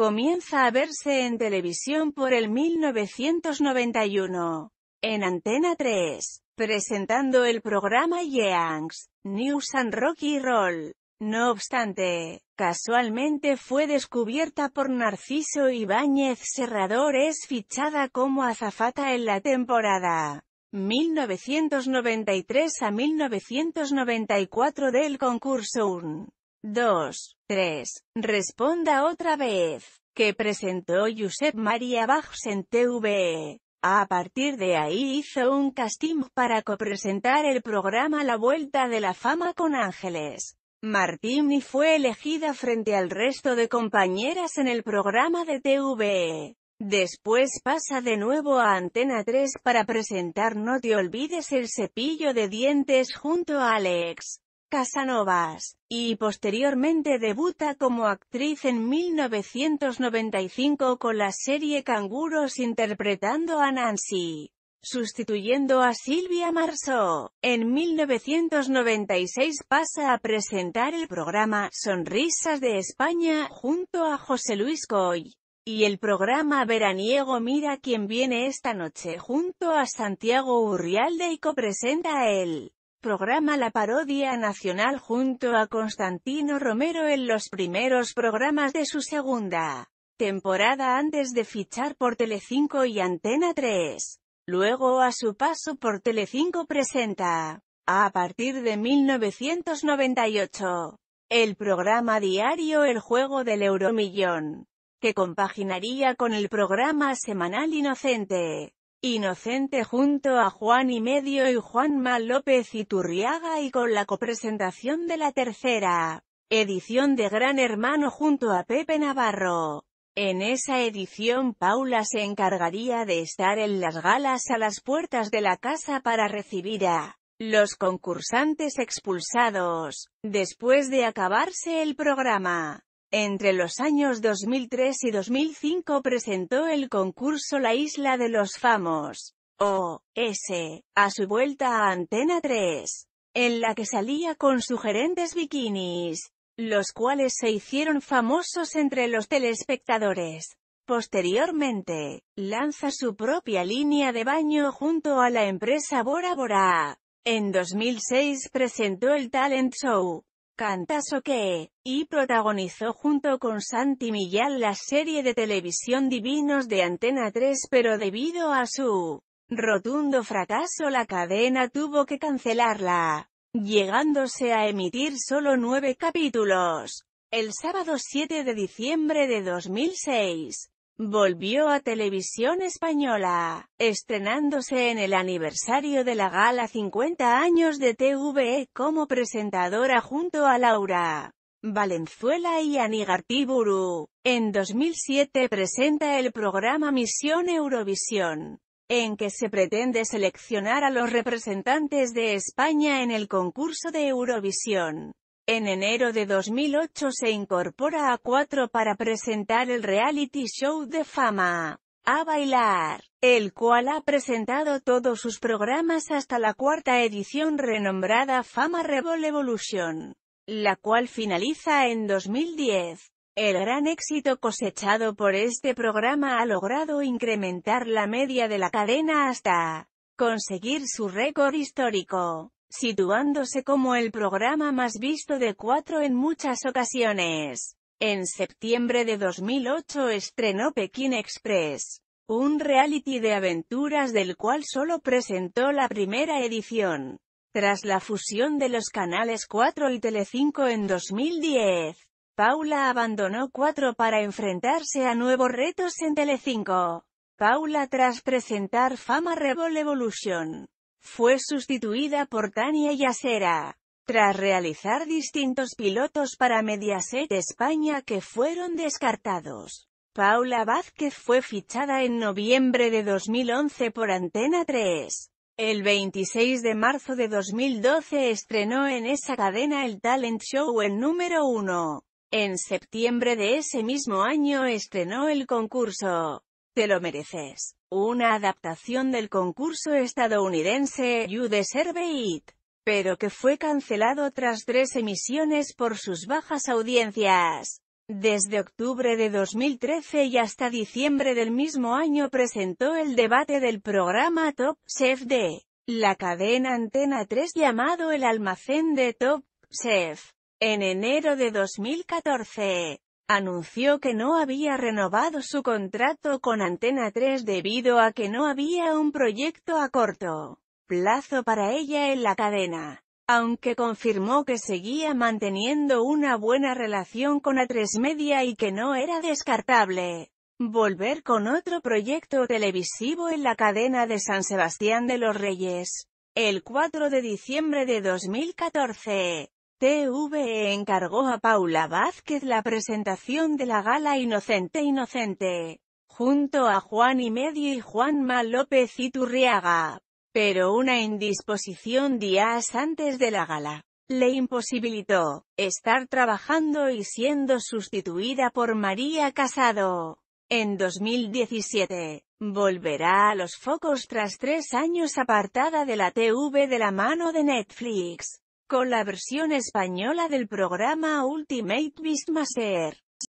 Comienza a verse en televisión por el 1991, en Antena 3, presentando el programa Yeangs, News and Rocky Roll. No obstante, casualmente fue descubierta por Narciso Ibáñez Serrador es fichada como azafata en la temporada 1993 a 1994 del concurso UN. 2, 3, responda otra vez, que presentó Josep María Bachs en TVE. A partir de ahí hizo un casting para copresentar el programa La Vuelta de la Fama con Ángeles. Martini fue elegida frente al resto de compañeras en el programa de TV. Después pasa de nuevo a Antena 3 para presentar No te olvides el cepillo de dientes junto a Alex. Casanovas, y posteriormente debuta como actriz en 1995 con la serie Canguros interpretando a Nancy, sustituyendo a Silvia Marceau. En 1996 pasa a presentar el programa Sonrisas de España junto a José Luis Coy. Y el programa veraniego Mira quién viene esta noche junto a Santiago Urrialde y copresenta a él. Programa La Parodia Nacional junto a Constantino Romero en los primeros programas de su segunda temporada antes de fichar por Telecinco y Antena 3. Luego a su paso por Telecinco presenta, a partir de 1998, el programa diario El Juego del Euromillón, que compaginaría con el programa semanal Inocente. Inocente junto a Juan y Medio y Juanma López Iturriaga y con la copresentación de la tercera edición de Gran Hermano junto a Pepe Navarro. En esa edición Paula se encargaría de estar en las galas a las puertas de la casa para recibir a los concursantes expulsados, después de acabarse el programa. Entre los años 2003 y 2005 presentó el concurso La Isla de los Famos, o S, a su vuelta a Antena 3, en la que salía con sugerentes bikinis, los cuales se hicieron famosos entre los telespectadores. Posteriormente, lanza su propia línea de baño junto a la empresa Bora Bora. En 2006 presentó el talent show o que y protagonizó junto con Santi Millán la serie de televisión Divinos de Antena 3 pero debido a su rotundo fracaso la cadena tuvo que cancelarla, llegándose a emitir solo nueve capítulos. El sábado 7 de diciembre de 2006, Volvió a Televisión Española, estrenándose en el aniversario de la gala 50 años de TVE como presentadora junto a Laura Valenzuela y Anigartiburu. En 2007 presenta el programa Misión Eurovisión, en que se pretende seleccionar a los representantes de España en el concurso de Eurovisión. En enero de 2008 se incorpora a Cuatro para presentar el reality show de fama, A Bailar, el cual ha presentado todos sus programas hasta la cuarta edición renombrada Fama Revol Evolution, la cual finaliza en 2010. El gran éxito cosechado por este programa ha logrado incrementar la media de la cadena hasta conseguir su récord histórico situándose como el programa más visto de Cuatro en muchas ocasiones. En septiembre de 2008 estrenó Pekín Express, un reality de aventuras del cual solo presentó la primera edición. Tras la fusión de los canales 4 y Telecinco en 2010, Paula abandonó 4 para enfrentarse a nuevos retos en Telecinco. Paula tras presentar Fama Rebel Evolution. Fue sustituida por Tania Yacera. Tras realizar distintos pilotos para Mediaset España que fueron descartados, Paula Vázquez fue fichada en noviembre de 2011 por Antena 3. El 26 de marzo de 2012 estrenó en esa cadena el talent show en Número 1. En septiembre de ese mismo año estrenó el concurso te lo mereces. Una adaptación del concurso estadounidense You Deserve It, pero que fue cancelado tras tres emisiones por sus bajas audiencias. Desde octubre de 2013 y hasta diciembre del mismo año presentó el debate del programa Top Chef de la cadena Antena 3 llamado El Almacén de Top Chef. En enero de 2014, anunció que no había renovado su contrato con Antena 3 debido a que no había un proyecto a corto plazo para ella en la cadena, aunque confirmó que seguía manteniendo una buena relación con A3 Media y que no era descartable volver con otro proyecto televisivo en la cadena de San Sebastián de los Reyes, el 4 de diciembre de 2014. TV encargó a Paula Vázquez la presentación de la gala Inocente Inocente, junto a Juan y Medio y Juanma López Iturriaga. Pero una indisposición días antes de la gala le imposibilitó estar trabajando y siendo sustituida por María Casado. En 2017, volverá a los focos tras tres años apartada de la TV de la mano de Netflix con la versión española del programa Ultimate Beastmaster.